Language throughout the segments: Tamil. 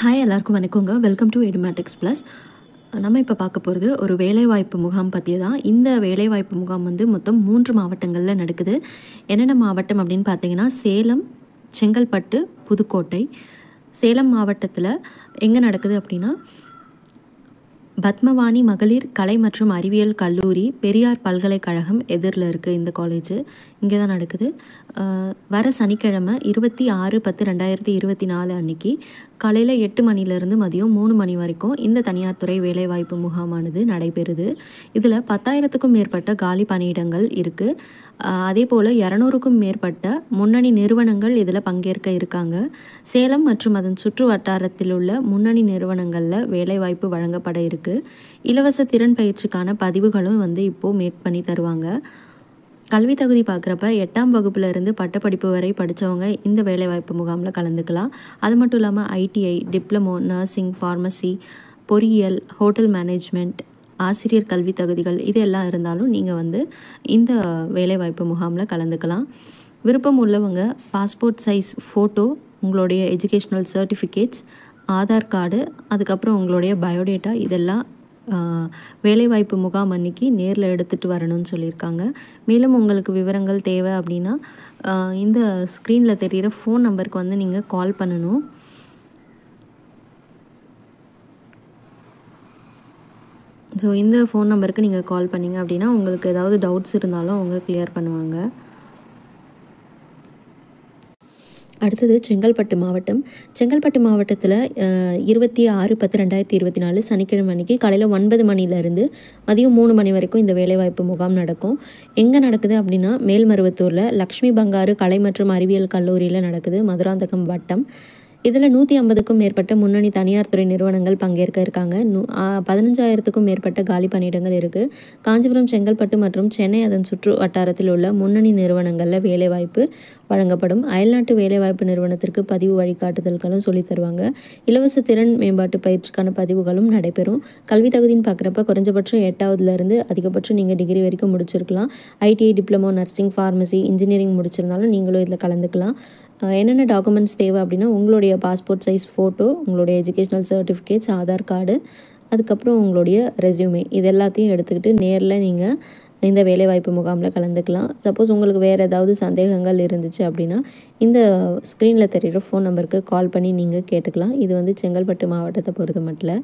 ஹாய் எல்லாருக்கும் வணக்கங்க வெல்கம் டு எடுமேட்டிக்ஸ் ப்ளஸ் நம்ம இப்போ பார்க்க போகிறது ஒரு வேலைவாய்ப்பு முகாம் பற்றி தான் இந்த வேலைவாய்ப்பு முகாம் வந்து மொத்தம் மூன்று மாவட்டங்களில் நடக்குது என்னென்ன மாவட்டம் அப்படின்னு பார்த்தீங்கன்னா சேலம் செங்கல்பட்டு புதுக்கோட்டை சேலம் மாவட்டத்தில் எங்கே நடக்குது அப்படின்னா பத்மவாணி மகளிர் கலை மற்றும் அறிவியல் கல்லூரி பெரியார் பல்கலைக்கழகம் எதிரில் இருக்குது இந்த காலேஜு இங்கே தான் நடக்குது வர சனிக்கிழமை இருபத்தி ஆறு பத்து ரெண்டாயிரத்தி இருபத்தி நாலு அன்னைக்கு காலையில் எட்டு மணிலேருந்து மதியம் மூணு மணி வரைக்கும் இந்த தனியார் துறை வேலைவாய்ப்பு முகாமானது நடைபெறுது இதில் பத்தாயிரத்துக்கும் மேற்பட்ட காலி பணியிடங்கள் இருக்குது அதே போல் இரநூறுக்கும் மேற்பட்ட முன்னணி நிறுவனங்கள் இதில் பங்கேற்க இருக்காங்க சேலம் மற்றும் அதன் சுற்று வட்டாரத்தில் உள்ள முன்னணி நிறுவனங்களில் வேலைவாய்ப்பு வழங்கப்பட இருக்குது இலவச திறன் பயிற்சிக்கான பதிவுகளும் வந்து இப்போது மேக் பண்ணி தருவாங்க கல்வி தகுதி பார்க்குறப்ப எட்டாம் வகுப்புலேருந்து பட்டப்படிப்பு வரை படித்தவங்க இந்த வேலைவாய்ப்பு முகாமில் கலந்துக்கலாம் அது மட்டும் இல்லாமல் ஐடிஐ டிப்ளமோ நர்சிங் ஃபார்மசி பொறியியல் ஹோட்டல் மேனேஜ்மெண்ட் ஆசிரியர் கல்வி தகுதிகள் இது எல்லாம் இருந்தாலும் நீங்கள் வந்து இந்த வேலைவாய்ப்பு முகாமில் கலந்துக்கலாம் விருப்பம் உள்ளவங்க பாஸ்போர்ட் சைஸ் ஃபோட்டோ உங்களுடைய எஜுகேஷ்னல் சர்டிஃபிகேட்ஸ் ஆதார் கார்டு அதுக்கப்புறம் உங்களுடைய பயோடேட்டா இதெல்லாம் வேலைவாய்ப்பு முகாம் அன்னைக்கு நேரில் எடுத்துகிட்டு வரணும்னு சொல்லியிருக்காங்க மேலும் உங்களுக்கு விவரங்கள் தேவை அப்படின்னா இந்த ஸ்க்ரீனில் தெரிகிற ஃபோன் நம்பருக்கு வந்து நீங்கள் கால் பண்ணணும் ஸோ இந்த ஃபோன் நம்பருக்கு நீங்கள் கால் பண்ணிங்க அப்படின்னா உங்களுக்கு ஏதாவது டவுட்ஸ் இருந்தாலும் அவங்க கிளியர் பண்ணுவாங்க அடுத்தது செங்கல்பட்டு மாவட்டம் செங்கல்பட்டு மாவட்டத்தில் இருபத்தி ஆறு பத்து ரெண்டாயிரத்தி இருபத்தி நாலு சனிக்கிழமை அன்றைக்கி காலையில் ஒன்பது மணிலேருந்து மதியம் மூணு மணி வரைக்கும் இந்த வேலைவாய்ப்பு முகாம் நடக்கும் எங்கே நடக்குது அப்படின்னா மேல்மருவத்தூரில் லக்ஷ்மி பங்காறு கலை மற்றும் அறிவியல் கல்லூரியில் நடக்குது மதுராந்தகம் வட்டம் இதில் நூற்றி ஐம்பதுக்கும் மேற்பட்ட முன்னணி தனியார் துறை நிறுவனங்கள் பங்கேற்க இருக்காங்க நூ பதினஞ்சாயிரத்துக்கும் மேற்பட்ட காலி பணியிடங்கள் இருக்குது காஞ்சிபுரம் செங்கல்பட்டு மற்றும் சென்னை அதன் சுற்று வட்டாரத்தில் உள்ள முன்னணி நிறுவனங்களில் வேலைவாய்ப்பு வழங்கப்படும் அயல்நாட்டு வேலைவாய்ப்பு நிறுவனத்திற்கு பதிவு வழிகாட்டுதல்களும் சொல்லித் தருவாங்க இலவச திறன் மேம்பாட்டு பயிற்சிக்கான பதிவுகளும் நடைபெறும் கல்வி தகுதின்னு பார்க்குறப்ப குறைஞ்சபட்சம் எட்டாவதுலேருந்து அதிகபட்சம் நீங்கள் டிகிரி வரைக்கும் முடிச்சிருக்கலாம் ITI diploma nursing pharmacy engineering முடிச்சிருந்தாலும் நீங்களும் இதில் கலந்துக்கலாம் என்னென்ன டாக்குமெண்ட்ஸ் தேவை அப்படின்னா உங்களுடைய பாஸ்போர்ட் சைஸ் ஃபோட்டோ உங்களுடைய எஜுகேஷ்னல் சர்டிஃபிகேட்ஸ் ஆதார் கார்டு அதுக்கப்புறம் உங்களுடைய ரெசியூமே இது எல்லாத்தையும் எடுத்துக்கிட்டு நேரில் நீங்கள் இந்த வேலைவாய்ப்பு முகாமில் கலந்துக்கலாம் சப்போஸ் உங்களுக்கு வேறு ஏதாவது சந்தேகங்கள் இருந்துச்சு அப்படின்னா இந்த ஸ்க்ரீனில் தெரிகிற ஃபோன் நம்பருக்கு கால் பண்ணி நீங்கள் கேட்டுக்கலாம் இது வந்து செங்கல்பட்டு மாவட்டத்தை பொறுத்த மட்டும்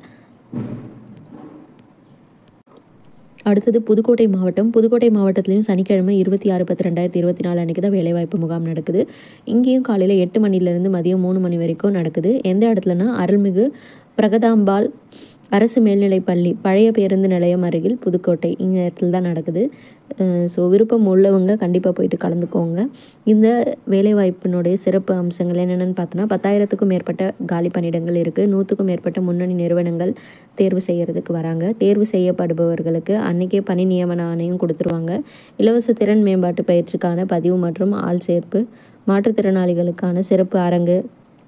அடுத்தது புதுக்கோட்டை மாவட்டம் புதுக்கோட்டை மாவட்டத்திலையும் சனிக்கிழமை இருபத்தி ஆறு பத்து ரெண்டாயிரத்தி இருபத்தி நாலு அன்றைக்கி தான் வேலைவாய்ப்பு முகாம் நடக்குது இங்கேயும் காலையில் எட்டு மணிலேருந்து மதியம் மூணு மணி வரைக்கும் நடக்குது எந்த இடத்துலனா அருள்மிகு பிரகதாம்பாள் அரசு மேல்நிலைப் பள்ளி பழைய பேருந்து நிலையம் அருகில் புதுக்கோட்டை இங்கே இடத்துல தான் நடக்குது ஸோ விருப்பம் உள்ளவங்க கண்டிப்பாக போயிட்டு கலந்துக்கோங்க இந்த வேலைவாய்ப்பினுடைய சிறப்பு அம்சங்கள் என்னென்னு பார்த்தோன்னா பத்தாயிரத்துக்கும் மேற்பட்ட காலி பணியிடங்கள் இருக்குது நூற்றுக்கும் மேற்பட்ட முன்னணி நிறுவனங்கள் தேர்வு செய்கிறதுக்கு வராங்க தேர்வு செய்யப்படுபவர்களுக்கு அன்றைக்கே பணி நியமன ஆணையம் கொடுத்துருவாங்க இலவச திறன் மேம்பாட்டு பயிற்சிக்கான பதிவு மற்றும் ஆள் சேர்ப்பு மாற்றுத்திறனாளிகளுக்கான சிறப்பு அரங்கு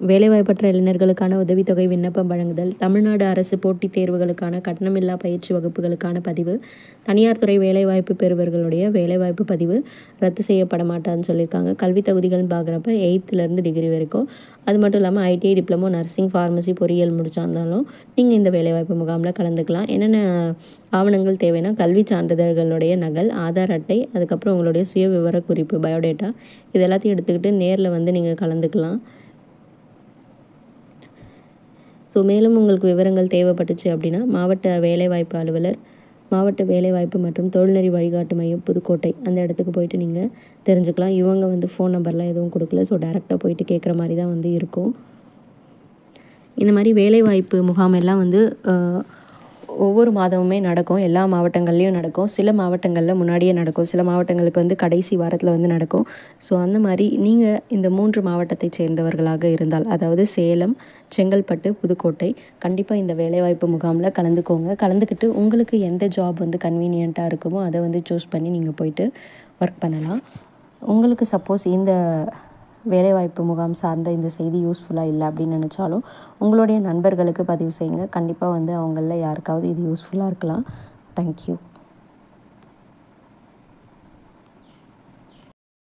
வேலைவாய்ப்பற்ற இளைஞர்களுக்கான உதவித்தொகை விண்ணப்பம் வழங்குதல் தமிழ்நாடு அரசு போட்டித் தேர்வுகளுக்கான கட்டணமில்லா பயிற்சி வகுப்புகளுக்கான பதிவு தனியார் துறை வேலைவாய்ப்பு பெறுவர்களுடைய வேலைவாய்ப்பு பதிவு ரத்து செய்யப்பட மாட்டான்னு சொல்லியிருக்காங்க கல்வி தகுதிகள்னு பார்க்குறப்ப எயித்துலேருந்து டிகிரி வரைக்கும் அது மட்டும் இல்லாமல் ஐடிஐ டிப்ளமோ நர்சிங் ஃபார்மசி பொறியியல் முடிச்சாருந்தாலும் நீங்கள் இந்த வேலைவாய்ப்பு முகாமில் கலந்துக்கலாம் என்னென்ன ஆவணங்கள் தேவைன்னா கல்வி சான்றிதழ்களுடைய நகல் ஆதார் அட்டை அதுக்கப்புறம் உங்களுடைய சுய விவரக்குறிப்பு குறிப்பு பயோடேட்டா இது எல்லாத்தையும் எடுத்துக்கிட்டு நேரில் வந்து நீங்கள் கலந்துக்கலாம் ஸோ மேலும் உங்களுக்கு விவரங்கள் தேவைப்பட்டுச்சு அப்படின்னா மாவட்ட வேலைவாய்ப்பு அலுவலர் மாவட்ட வேலைவாய்ப்பு மற்றும் தொழில்நெறி வழிகாட்டு மையம் புதுக்கோட்டை அந்த இடத்துக்கு போயிட்டு நீங்கள் தெரிஞ்சுக்கலாம் இவங்க வந்து ஃபோன் நம்பர்லாம் எதுவும் கொடுக்கல ஸோ டேரெக்டாக போயிட்டு கேட்குற மாதிரி தான் வந்து இருக்கும் இந்த மாதிரி வேலைவாய்ப்பு முகாமெல்லாம் வந்து ஒவ்வொரு மாதமுமே நடக்கும் எல்லா மாவட்டங்கள்லேயும் நடக்கும் சில மாவட்டங்களில் முன்னாடியே நடக்கும் சில மாவட்டங்களுக்கு வந்து கடைசி வாரத்தில் வந்து நடக்கும் ஸோ அந்த மாதிரி நீங்கள் இந்த மூன்று மாவட்டத்தை சேர்ந்தவர்களாக இருந்தால் அதாவது சேலம் செங்கல்பட்டு புதுக்கோட்டை கண்டிப்பாக இந்த வேலைவாய்ப்பு முகாமில் கலந்துக்கோங்க கலந்துக்கிட்டு உங்களுக்கு எந்த ஜாப் வந்து கன்வீனியண்ட்டாக இருக்குமோ அதை வந்து சூஸ் பண்ணி நீங்கள் போயிட்டு ஒர்க் பண்ணலாம் உங்களுக்கு சப்போஸ் இந்த வேலைவாய்ப்பு முகாம் சார்ந்த இந்த செய்தி யூஸ்ஃபுல்லாக இல்லை அப்படின்னு நினச்சாலும் உங்களுடைய நண்பர்களுக்கு பதிவு செய்யுங்க கண்டிப்பாக வந்து அவங்களில் யாருக்காவது இது யூஸ்ஃபுல்லாக இருக்கலாம் தேங்க்யூ